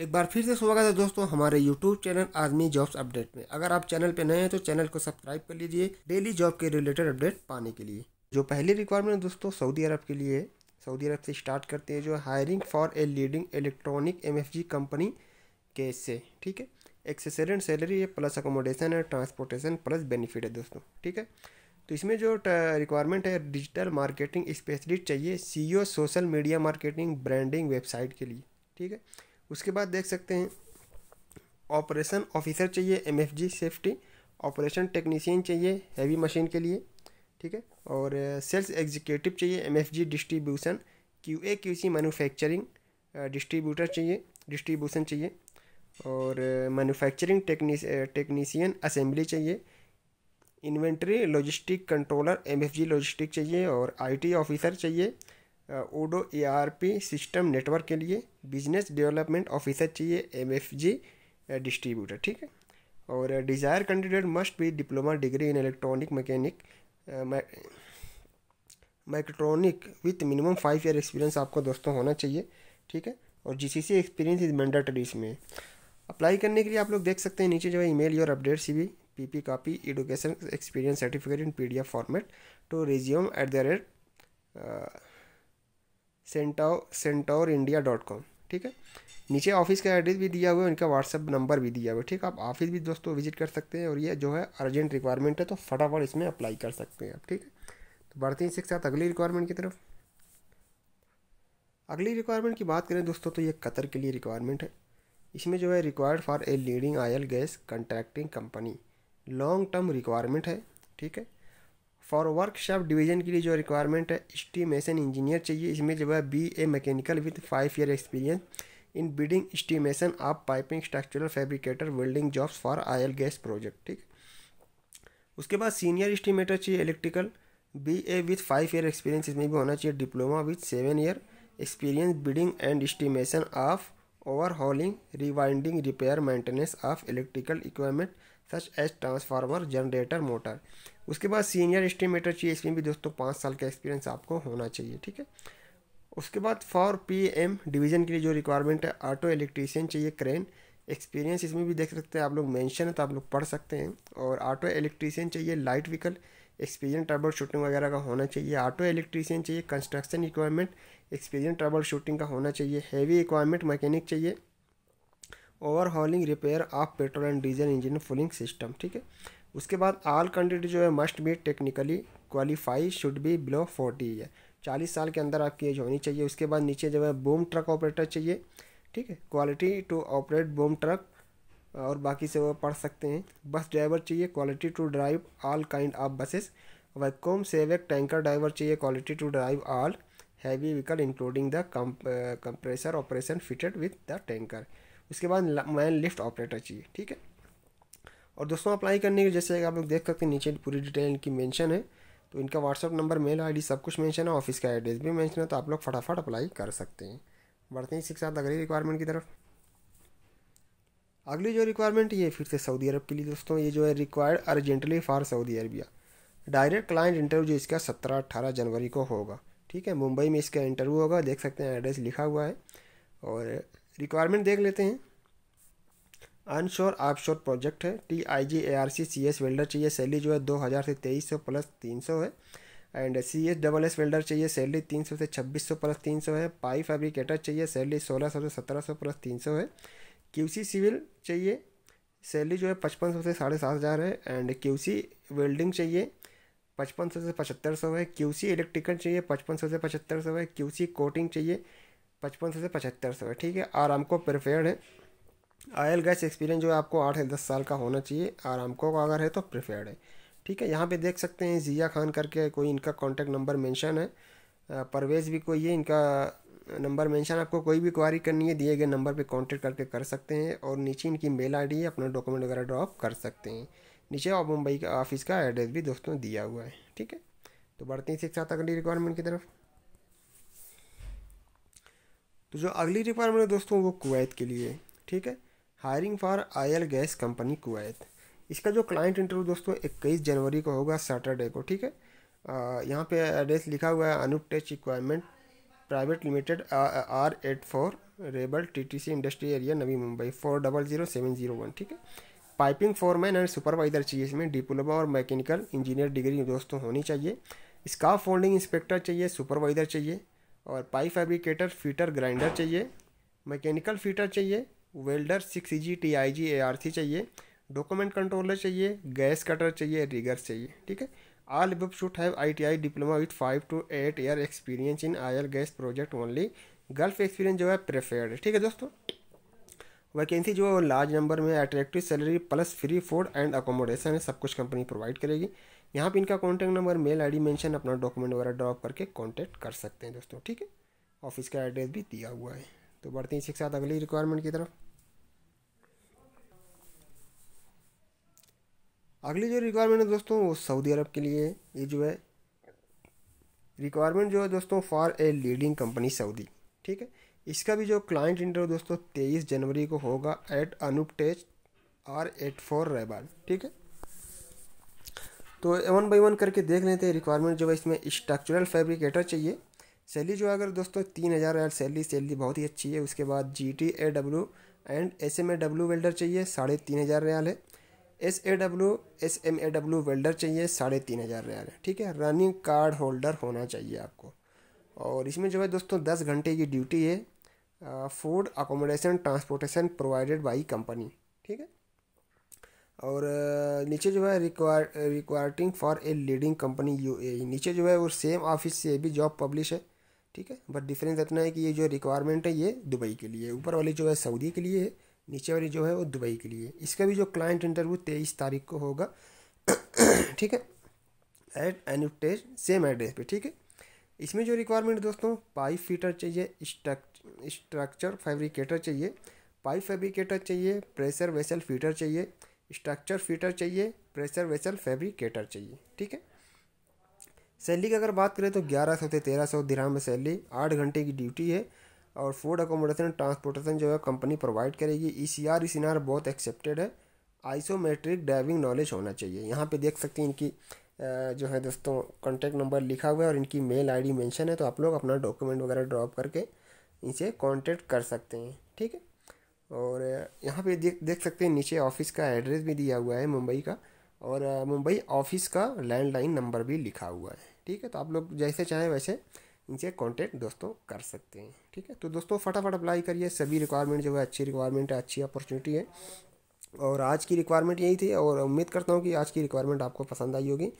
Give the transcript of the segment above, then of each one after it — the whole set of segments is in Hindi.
एक बार फिर से स्वागत है दोस्तों हमारे YouTube channel Aadmi jobs update में अगर आप चैनल पे नए हैं तो चैनल को सब्सक्राइब कर लीजिए डेली जॉब के रिलेटेड अपडेट पाने के लिए जो पहली रिक्वायरमेंट दोस्तों सऊदी अरब के लिए सऊदी अरब से स्टार्ट करते हैं जो hiring for a leading electronic M company के से ठीक है एक्सेसरेंट सैलरी है प्लस अकोमोडेशन है ट्रांसपोर्टेशन प्लस बेनिफिट है दोस्तों ठीक है तो इसमें जो रिक्वायरमेंट है डिजिटल मार्केटिंग स्पेशलिस्ट चाहिए C social media marketing branding website के लिए ठीक है उसके बाद देख सकते हैं ऑपरेशन ऑफिसर चाहिए एम सेफ्टी ऑपरेशन टेक्नीशियन चाहिए हैवी मशीन के लिए ठीक है और सेल्स एग्जीक्यूटिव चाहिए M distribution Q A Q C manufacturing distributor चाहिए डिस्ट्रीब्यूशन चाहिए और मैनुफैक्चरिंग टेक्नीस टेक्नीशियन असेंबली चाहिए inventory logistic controller M logistic चाहिए और आईटी ऑफिसर चाहिए ओडो ए सिस्टम नेटवर्क के लिए बिजनेस डेवलपमेंट ऑफिसर चाहिए एम एफ जी डिस्ट्रीब्यूटर ठीक है और desire candidate must be diploma degree in electronic mechanic mechatronic with minimum five year experience आपको दोस्तों होना चाहिए ठीक है और G C C experience is mandatory इसमें अप्लाई करने के लिए आप लोग देख सकते हैं नीचे जो है email your update C P P copy education experience certificate in P D F format to resume at the rate centao centaur India dot com ठीक है नीचे ऑफिस का एड्रेस भी दिया हुआ है उनका व्हाट्सअप नंबर भी दिया हुआ है ठीक है आप ऑफिस भी दोस्तों विजिट कर सकते हैं और ये जो है अर्जेंट रिक्वायरमेंट है तो फटाफट इसमें अप्लाई कर सकते हैं आप ठीक है तो बढ़ते हैं इसके साथ अगली रिक्वायरमेंट की तरफ अगली रिक्वायरमेंट की बात करें दोस्तों तो ये कतर के लिए रिक्वायरमेंट है इसमें जो है required for a leading oil gas contracting company long term requirement है ठीक है फॉर वर्कशॉप डिवीजन के लिए जो रिक्वायरमेंट है स्टीमेशन इंजीनियर चाहिए इसमें जो है B A mechanical with five year experience in building estimation आप piping structural fabricator welding jobs for oil gas project ठीक उसके बाद सीनियर स्टीमेटर चाहिए electrical B A with five year experience इसमें भी होना चाहिए diploma with seven year experience building and estimation of overhauling rewinding repair maintenance of electrical equipment such as transformer generator motor उसके बाद सीनियर एस्टिमेटर चाहिए इसमें भी दोस्तों पाँच साल का एक्सपीरियंस आपको होना चाहिए ठीक है उसके बाद फॉर पी एम डिवीज़न के लिए जो रिक्वायरमेंट है ऑटो इलेक्ट्रीशियन चाहिए क्रेन एक्सपीरियंस इसमें भी देख सकते हैं आप लोग मेंशन है तो आप लोग पढ़ सकते हैं और ऑटो इलेक्ट्रीशियन चाहिए light vehicle experience troubleshooting वगैरह का होना चाहिए ऑटो इलेक्ट्रीशियन चाहिए construction equipment experience troubleshooting का होना चाहिए हैवी इक्वायरमेंट मैकेनिक चाहिए overhauling repair of petrol and diesel engine fuelling system ठीक है उसके बाद आल कंटेंट जो है must be technically qualify should be below forty है चालीस साल के अंदर आपकी एज होनी चाहिए उसके बाद नीचे जो है बूम ट्रक ऑपरेटर चाहिए ठीक है qualified to operate boom truck और बाकी से वो पढ़ सकते हैं बस ड्राइवर चाहिए qualified to drive all kind of buses vacuum sewage tanker driver चाहिए qualified to drive all heavy vehicle including the compressor operation fitted with the tanker उसके बाद मैन लिफ्ट ऑपरेटर चाहिए ठीक है और दोस्तों अप्लाई करने के जैसे आप लोग देख सकते हैं नीचे पूरी डिटेल इनकी मेंशन है तो इनका व्हाट्सअप नंबर मेल आईडी सब कुछ मेंशन है ऑफिस का एड्रेस भी मेंशन है तो आप लोग फटाफट अप्लाई कर सकते हैं बढ़ते हैं इसके साथ अगली रिक्वायरमेंट की तरफ अगली जो रिक्वायरमेंट ये फिर से सऊदी अरब के लिए दोस्तों ये जो है required urgently for Saudi Arabia direct client interview जो इसका सत्रह अट्ठारह जनवरी को होगा ठीक है मुंबई में इसका इंटरव्यू होगा देख सकते हैं एड्रेस लिखा हुआ है और रिक्वायरमेंट देख लेते हैं अनशोर ऑफशोर प्रोजेक्ट है T I G A R C C S welder चाहिए सैलरी जो है दो हज़ार से तेईस सौ प्लस तीन सौ है and C S double S welder चाहिए सैलरी तीन सौ से छब्बीस सौ प्लस तीन सौ है पाई फैब्रिकेटर चाहिए सैलरी सोलह सौ से सत्रह सौ प्लस तीन सौ है क्यू सी सिविल चाहिए सैलरी जो है पचपन सौ से साढ़े सात हज़ार है एंड क्यू सी वेल्डिंग चाहिए पचपन सौ से पचहत्तर सौ है क्यू सी इलेक्ट्रिकल चाहिए पचपन सौ से पचहत्तर सौ है क्यू सी कोटिंग चाहिए पचपन सौ से पचहत्तर सौ है ठीक है आराम को प्रिफेयर्ड है आयल गैस एक्सपीरियंस जो है आपको आठ से दस साल का होना चाहिए आराम को अगर है तो प्रिफेयर्ड है ठीक है यहाँ पे देख सकते हैं ज़िया खान करके कोई इनका कॉन्टैक्ट नंबर मेंशन है परवेज़ भी कोई है इनका नंबर मेंशन आपको कोई भी क्वारी करनी है दिए गए नंबर पे कॉन्टेक्ट करके कर सकते हैं और नीचे इनकी मेल आईडी है अपना डॉक्यूमेंट वगैरह ड्रॉप कर सकते हैं नीचे और मुंबई का ऑफिस का एड्रेस भी दोस्तों दिया हुआ है ठीक है तो बढ़ते हैं शिक्षा साथ अगली रिक्वायरमेंट की तरफ तो जो अगली रिक्वायरमेंट है दोस्तों वो कुवैत के लिए ठीक है hiring for oil gas company Kuwait इसका जो क्लाइंट इंटरव्यू दोस्तों इक्कीस जनवरी को होगा सैटरडे को ठीक है यहाँ पे एड्रेस लिखा हुआ है Anup tech requirement private limited R eight four Rabale T T C industry area Navi Mumbai four double zero seven zero one ठीक है पाइपिंग मैन एंड सुपरवाइजर चाहिए इसमें डिप्लोमा और मैकेनिकल इंजीनियर डिग्री दोस्तों होनी चाहिए स्काफ फोल्डिंग इंस्पेक्टर चाहिए सुपरवाइजर चाहिए और पाई फैब्रिकेटर फीटर ग्राइंडर चाहिए मैकेनिकल फीटर चाहिए welder six E G T I G A R C चाहिए डॉक्यूमेंट कंट्रोलर चाहिए गैस कटर चाहिए रिगर्स चाहिए ठीक है all above should have ITI diploma with five to eight year experience in oil gas project only Gulf experience जो है प्रेफर्ड ठीक है दोस्तों वैकेंसी जो है लार्ज नंबर में attractive salary plus free food and accommodation सब कुछ कंपनी प्रोवाइड करेगी यहाँ पे इनका contact number mail D mention अपना डॉक्यूमेंट वगैरह ड्रॉप करके कॉन्टैक्ट कर सकते हैं दोस्तों ठीक है ऑफिस का एड्रेस भी दिया हुआ है तो बढ़ते हैं इसी के साथ अगली रिक्वायरमेंट की तरफ अगली जो रिक्वायरमेंट है दोस्तों वो सऊदी अरब के लिए ये जो है रिक्वायरमेंट जो है दोस्तों for a leading company Saudi ठीक है इसका भी जो क्लाइंट इंटरव्यू दोस्तों तेईस जनवरी को होगा at Anuptech test R eight four Rabale ठीक है तो वन बाई वन करके देख लेते हैं रिक्वायरमेंट जो है इसमें स्ट्रक्चरल फैब्रिकेटर चाहिए सैली जो अगर दोस्तों तीन हज़ार यार सैली सैली बहुत ही अच्छी है उसके बाद G T A W and S M A W welder चाहिए साढ़े तीन हज़ार रियाल है S A W S M A W welder चाहिए साढ़े तीन हज़ार रियाल है ठीक है रनिंग कार्ड होल्डर होना चाहिए आपको और इसमें जो है दोस्तों दस घंटे की ड्यूटी है food accommodation transportation provided by company ठीक है और नीचे जो है require requiring for a leading company you नीचे जो है वो सेम ऑफिस से भी जॉब पब्लिश है ठीक है बट डिफरेंस इतना है कि ये जो रिक्वायरमेंट है ये दुबई के लिए ऊपर वाली जो है सऊदी के लिए है नीचे वाली जो है वो दुबई के लिए इसका भी जो क्लाइंट इंटरव्यू तेईस तारीख को होगा ठीक है at Anuptech same address पे ठीक है इसमें जो रिक्वायरमेंट दोस्तों पाइप फीटर चाहिए स्ट्रक्चर फैब्रिकेटर चाहिए पाइप फैब्रिकेटर चाहिए प्रेशर वेसल फीटर चाहिए स्ट्रक्चर फिटर चाहिए प्रेशर वेसल फैब्रिकेटर चाहिए ठीक है सैलरी की अगर बात करें तो ग्यारह सौ से तेरह सौ दिराम में सैलरी आठ घंटे की ड्यूटी है और फूड अकोमोडेशन ट्रांसपोर्टेशन जो है कंपनी प्रोवाइड करेगी E C R E C R बहुत एक्सेप्टेड है आइसोमेट्रिक ड्राइविंग नॉलेज होना चाहिए यहाँ पे देख सकते हैं इनकी जो है दोस्तों कॉन्टैक्ट नंबर लिखा हुआ है और इनकी मेल आई डी है तो आप लोग अपना डॉक्यूमेंट वगैरह ड्रॉप करके इनसे कॉन्टेक्ट कर सकते हैं ठीक है और यहाँ पे देख देख सकते हैं नीचे ऑफिस का एड्रेस भी दिया हुआ है मुंबई का और मुंबई ऑफिस का लैंडलाइन नंबर भी लिखा हुआ है ठीक है तो आप लोग जैसे चाहें वैसे इनसे कांटेक्ट दोस्तों कर सकते हैं ठीक है तो दोस्तों फटाफट अप्लाई करिए सभी रिक्वायरमेंट जो है अच्छी रिक्वायरमेंट है अच्छी अपॉर्चुनिटी है और आज की रिक्वायरमेंट यही थी और उम्मीद करता हूँ कि आज की रिक्वायरमेंट आपको पसंद आई होगी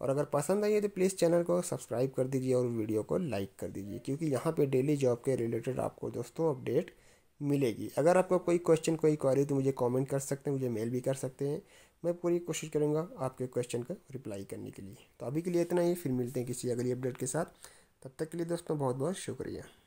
और अगर पसंद आई है तो प्लीज़ चैनल को सब्सक्राइब कर दीजिए और वीडियो को लाइक कर दीजिए क्योंकि यहाँ पे डेली जॉब के रिलेटेड आपको दोस्तों अपडेट मिलेगी अगर आपको कोई क्वेश्चन कोई क्वारी तो मुझे कमेंट कर सकते हैं मुझे मेल भी कर सकते हैं मैं पूरी कोशिश करूँगा आपके क्वेश्चन का रिप्लाई करने के लिए तो अभी के लिए इतना ही फिर मिलते हैं किसी अगली अपडेट के साथ तब तक के लिए दोस्तों बहुत बहुत शुक्रिया